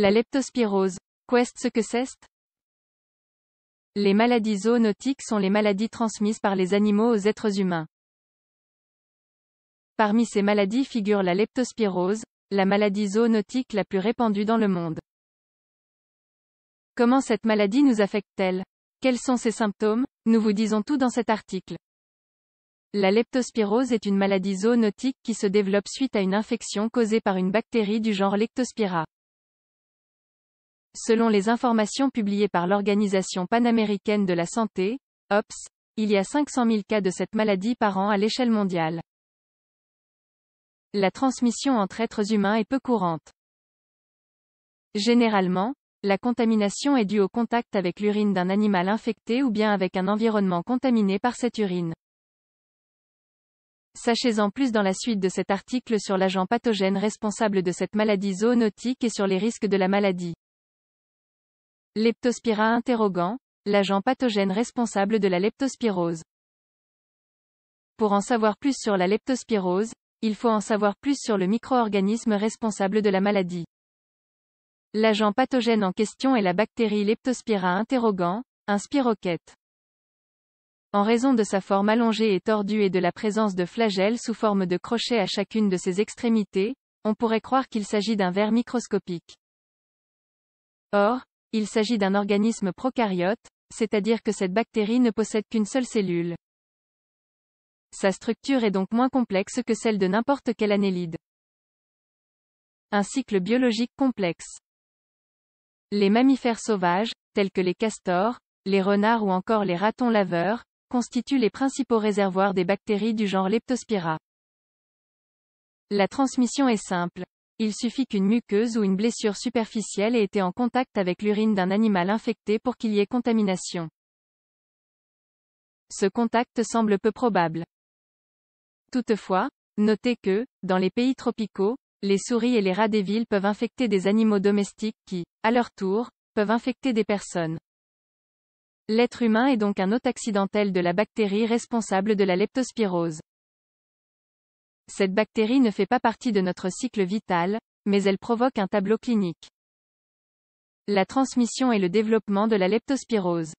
La leptospirose. Quest ce que c'est Les maladies zoonotiques sont les maladies transmises par les animaux aux êtres humains. Parmi ces maladies figure la leptospirose, la maladie zoonotique la plus répandue dans le monde. Comment cette maladie nous affecte-t-elle Quels sont ses symptômes Nous vous disons tout dans cet article. La leptospirose est une maladie zoonotique qui se développe suite à une infection causée par une bactérie du genre Lectospira. Selon les informations publiées par l'Organisation panaméricaine de la santé, OPS, il y a 500 000 cas de cette maladie par an à l'échelle mondiale. La transmission entre êtres humains est peu courante. Généralement, la contamination est due au contact avec l'urine d'un animal infecté ou bien avec un environnement contaminé par cette urine. Sachez-en plus dans la suite de cet article sur l'agent pathogène responsable de cette maladie zoonotique et sur les risques de la maladie. Leptospira interrogant, l'agent pathogène responsable de la leptospirose. Pour en savoir plus sur la leptospirose, il faut en savoir plus sur le micro-organisme responsable de la maladie. L'agent pathogène en question est la bactérie Leptospira interrogant, un spiroquette. En raison de sa forme allongée et tordue et de la présence de flagelles sous forme de crochets à chacune de ses extrémités, on pourrait croire qu'il s'agit d'un ver microscopique. Or, il s'agit d'un organisme prokaryote, c'est-à-dire que cette bactérie ne possède qu'une seule cellule. Sa structure est donc moins complexe que celle de n'importe quel annélide. Un cycle biologique complexe. Les mammifères sauvages, tels que les castors, les renards ou encore les ratons laveurs, constituent les principaux réservoirs des bactéries du genre Leptospira. La transmission est simple. Il suffit qu'une muqueuse ou une blessure superficielle ait été en contact avec l'urine d'un animal infecté pour qu'il y ait contamination. Ce contact semble peu probable. Toutefois, notez que, dans les pays tropicaux, les souris et les rats des villes peuvent infecter des animaux domestiques qui, à leur tour, peuvent infecter des personnes. L'être humain est donc un hôte accidentel de la bactérie responsable de la leptospirose. Cette bactérie ne fait pas partie de notre cycle vital, mais elle provoque un tableau clinique. La transmission et le développement de la leptospirose.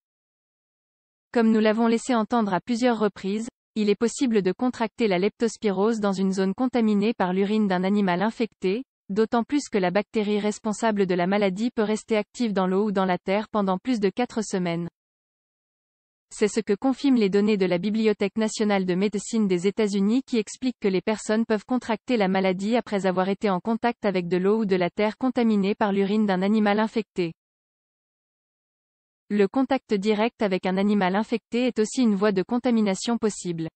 Comme nous l'avons laissé entendre à plusieurs reprises, il est possible de contracter la leptospirose dans une zone contaminée par l'urine d'un animal infecté, d'autant plus que la bactérie responsable de la maladie peut rester active dans l'eau ou dans la terre pendant plus de 4 semaines. C'est ce que confirment les données de la Bibliothèque nationale de médecine des États-Unis qui explique que les personnes peuvent contracter la maladie après avoir été en contact avec de l'eau ou de la terre contaminée par l'urine d'un animal infecté. Le contact direct avec un animal infecté est aussi une voie de contamination possible.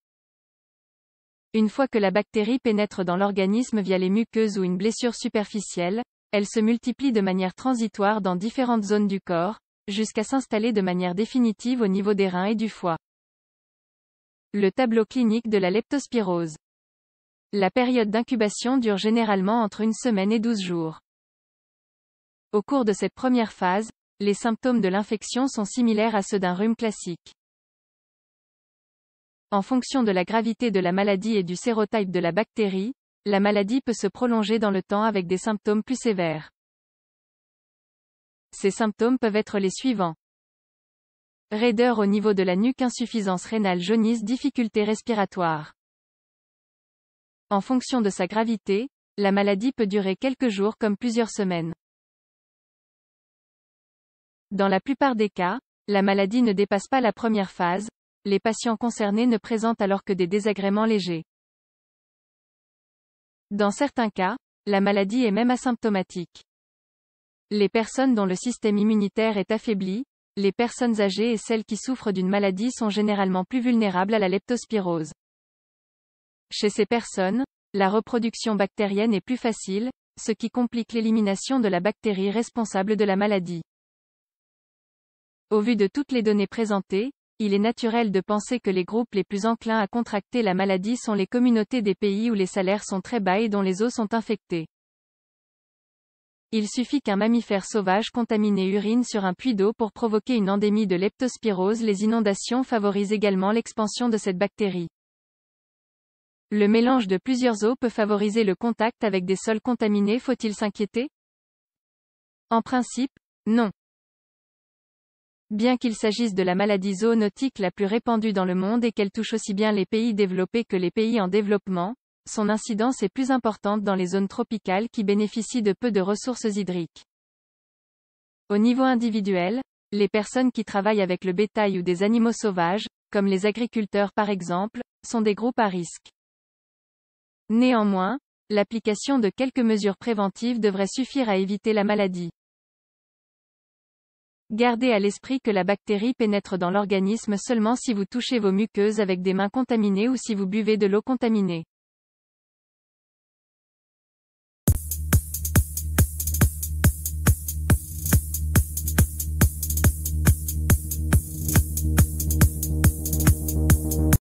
Une fois que la bactérie pénètre dans l'organisme via les muqueuses ou une blessure superficielle, elle se multiplie de manière transitoire dans différentes zones du corps, jusqu'à s'installer de manière définitive au niveau des reins et du foie. Le tableau clinique de la leptospirose. La période d'incubation dure généralement entre une semaine et 12 jours. Au cours de cette première phase, les symptômes de l'infection sont similaires à ceux d'un rhume classique. En fonction de la gravité de la maladie et du sérotype de la bactérie, la maladie peut se prolonger dans le temps avec des symptômes plus sévères. Ces symptômes peuvent être les suivants. Raideur au niveau de la nuque, insuffisance rénale, jaunisse, difficulté respiratoire. En fonction de sa gravité, la maladie peut durer quelques jours comme plusieurs semaines. Dans la plupart des cas, la maladie ne dépasse pas la première phase, les patients concernés ne présentent alors que des désagréments légers. Dans certains cas, la maladie est même asymptomatique les personnes dont le système immunitaire est affaibli, les personnes âgées et celles qui souffrent d'une maladie sont généralement plus vulnérables à la leptospirose. Chez ces personnes, la reproduction bactérienne est plus facile, ce qui complique l'élimination de la bactérie responsable de la maladie. Au vu de toutes les données présentées, il est naturel de penser que les groupes les plus enclins à contracter la maladie sont les communautés des pays où les salaires sont très bas et dont les eaux sont infectées. Il suffit qu'un mammifère sauvage contaminé urine sur un puits d'eau pour provoquer une endémie de leptospirose. Les inondations favorisent également l'expansion de cette bactérie. Le mélange de plusieurs eaux peut favoriser le contact avec des sols contaminés. Faut-il s'inquiéter En principe, non. Bien qu'il s'agisse de la maladie zoonotique la plus répandue dans le monde et qu'elle touche aussi bien les pays développés que les pays en développement, son incidence est plus importante dans les zones tropicales qui bénéficient de peu de ressources hydriques. Au niveau individuel, les personnes qui travaillent avec le bétail ou des animaux sauvages, comme les agriculteurs par exemple, sont des groupes à risque. Néanmoins, l'application de quelques mesures préventives devrait suffire à éviter la maladie. Gardez à l'esprit que la bactérie pénètre dans l'organisme seulement si vous touchez vos muqueuses avec des mains contaminées ou si vous buvez de l'eau contaminée.